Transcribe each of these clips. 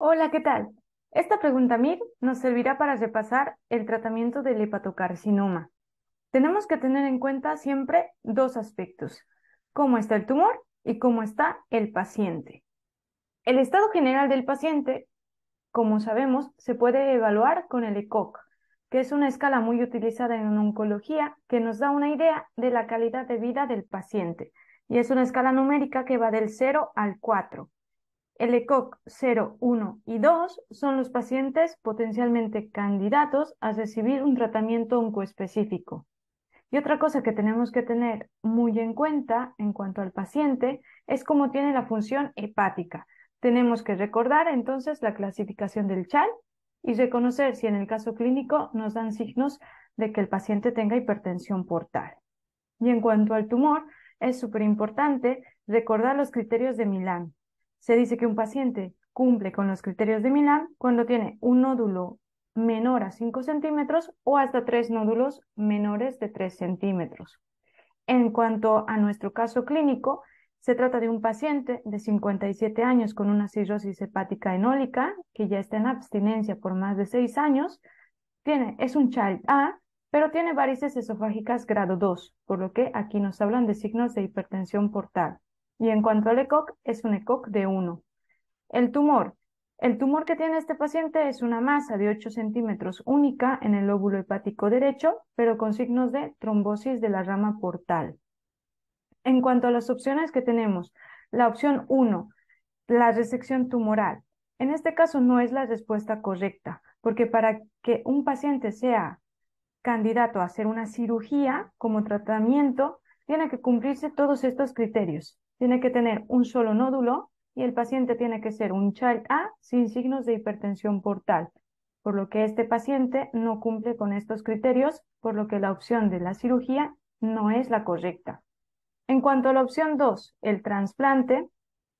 Hola, ¿qué tal? Esta pregunta MIR nos servirá para repasar el tratamiento del hepatocarcinoma. Tenemos que tener en cuenta siempre dos aspectos, cómo está el tumor y cómo está el paciente. El estado general del paciente, como sabemos, se puede evaluar con el ECOC, que es una escala muy utilizada en oncología que nos da una idea de la calidad de vida del paciente. Y es una escala numérica que va del 0 al 4. ECOC 0, 1 y 2 son los pacientes potencialmente candidatos a recibir un tratamiento oncoespecífico. Y otra cosa que tenemos que tener muy en cuenta en cuanto al paciente es cómo tiene la función hepática. Tenemos que recordar entonces la clasificación del CHAL y reconocer si en el caso clínico nos dan signos de que el paciente tenga hipertensión portal. Y en cuanto al tumor, es súper importante recordar los criterios de Milán, se dice que un paciente cumple con los criterios de Milán cuando tiene un nódulo menor a 5 centímetros o hasta tres nódulos menores de 3 centímetros. En cuanto a nuestro caso clínico, se trata de un paciente de 57 años con una cirrosis hepática enólica que ya está en abstinencia por más de 6 años. Tiene, es un child A, pero tiene varices esofágicas grado 2, por lo que aquí nos hablan de signos de hipertensión portal y en cuanto al ECOC, es un ECOC de 1. El tumor. El tumor que tiene este paciente es una masa de 8 centímetros única en el lóbulo hepático derecho, pero con signos de trombosis de la rama portal. En cuanto a las opciones que tenemos, la opción 1, la resección tumoral. En este caso no es la respuesta correcta, porque para que un paciente sea candidato a hacer una cirugía como tratamiento, tiene que cumplirse todos estos criterios. Tiene que tener un solo nódulo y el paciente tiene que ser un child A sin signos de hipertensión portal, por lo que este paciente no cumple con estos criterios, por lo que la opción de la cirugía no es la correcta. En cuanto a la opción 2, el trasplante,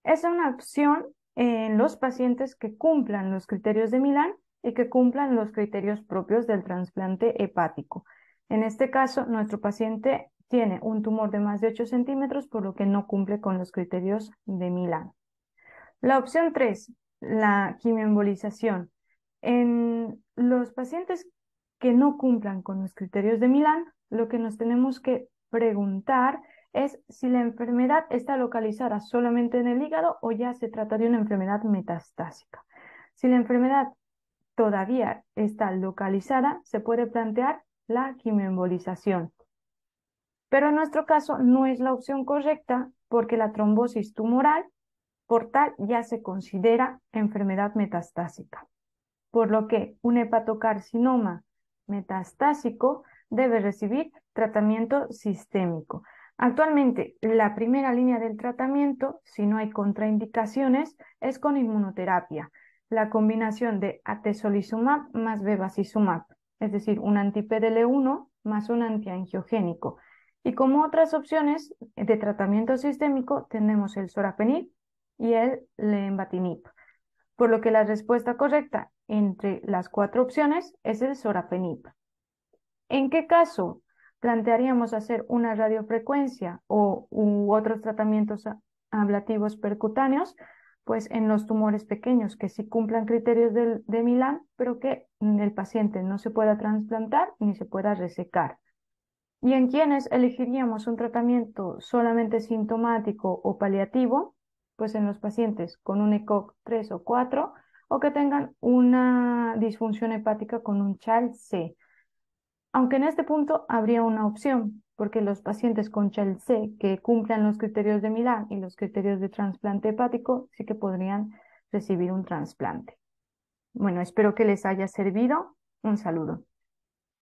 es una opción en los pacientes que cumplan los criterios de Milán y que cumplan los criterios propios del trasplante hepático. En este caso, nuestro paciente tiene un tumor de más de 8 centímetros, por lo que no cumple con los criterios de Milán. La opción 3, la quimioembolización. En los pacientes que no cumplan con los criterios de Milán, lo que nos tenemos que preguntar es si la enfermedad está localizada solamente en el hígado o ya se trata de una enfermedad metastásica. Si la enfermedad todavía está localizada, se puede plantear la quimioembolización. Pero en nuestro caso no es la opción correcta porque la trombosis tumoral por tal ya se considera enfermedad metastásica, por lo que un hepatocarcinoma metastásico debe recibir tratamiento sistémico. Actualmente, la primera línea del tratamiento, si no hay contraindicaciones, es con inmunoterapia, la combinación de atezolizumab más bevacizumab, es decir, un anti 1 más un antiangiogénico, y como otras opciones de tratamiento sistémico tenemos el sorafenib y el lenvatinib, por lo que la respuesta correcta entre las cuatro opciones es el sorafenib. ¿En qué caso plantearíamos hacer una radiofrecuencia o u otros tratamientos ablativos percutáneos? Pues en los tumores pequeños que sí cumplan criterios de, de Milán, pero que el paciente no se pueda trasplantar ni se pueda resecar y en quienes elegiríamos un tratamiento solamente sintomático o paliativo, pues en los pacientes con un ECOC 3 o 4 o que tengan una disfunción hepática con un CHAL-C. Aunque en este punto habría una opción, porque los pacientes con CHAL-C que cumplan los criterios de Milán y los criterios de trasplante hepático sí que podrían recibir un trasplante. Bueno, espero que les haya servido. Un saludo.